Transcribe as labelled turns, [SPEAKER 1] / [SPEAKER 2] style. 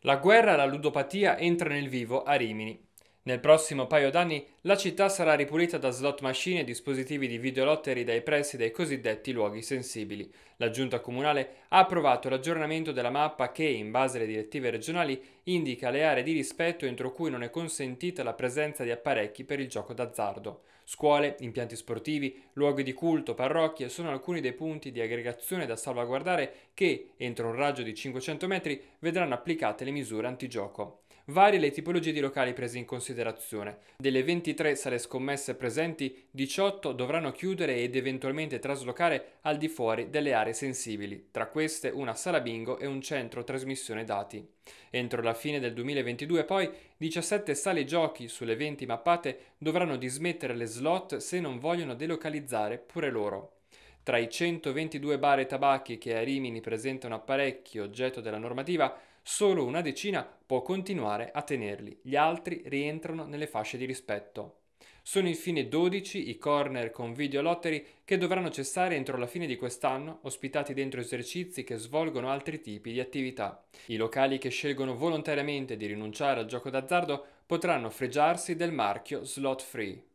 [SPEAKER 1] La guerra alla ludopatia entra nel vivo a Rimini. Nel prossimo paio d'anni la città sarà ripulita da slot machine e dispositivi di videolotteri dai pressi dei cosiddetti luoghi sensibili. La giunta comunale ha approvato l'aggiornamento della mappa che, in base alle direttive regionali, indica le aree di rispetto entro cui non è consentita la presenza di apparecchi per il gioco d'azzardo. Scuole, impianti sportivi, luoghi di culto, parrocchie sono alcuni dei punti di aggregazione da salvaguardare che, entro un raggio di 500 metri, vedranno applicate le misure antigioco varie le tipologie di locali prese in considerazione. Delle 23 sale scommesse presenti, 18 dovranno chiudere ed eventualmente traslocare al di fuori delle aree sensibili, tra queste una sala bingo e un centro trasmissione dati. Entro la fine del 2022 poi 17 sale giochi sulle 20 mappate dovranno dismettere le slot se non vogliono delocalizzare pure loro. Tra i 122 bar e tabacchi che a Rimini presentano apparecchi oggetto della normativa, solo una decina può continuare a tenerli, gli altri rientrano nelle fasce di rispetto. Sono infine 12 i corner con videolottery che dovranno cessare entro la fine di quest'anno, ospitati dentro esercizi che svolgono altri tipi di attività. I locali che scelgono volontariamente di rinunciare al gioco d'azzardo potranno fregiarsi del marchio Slot Free.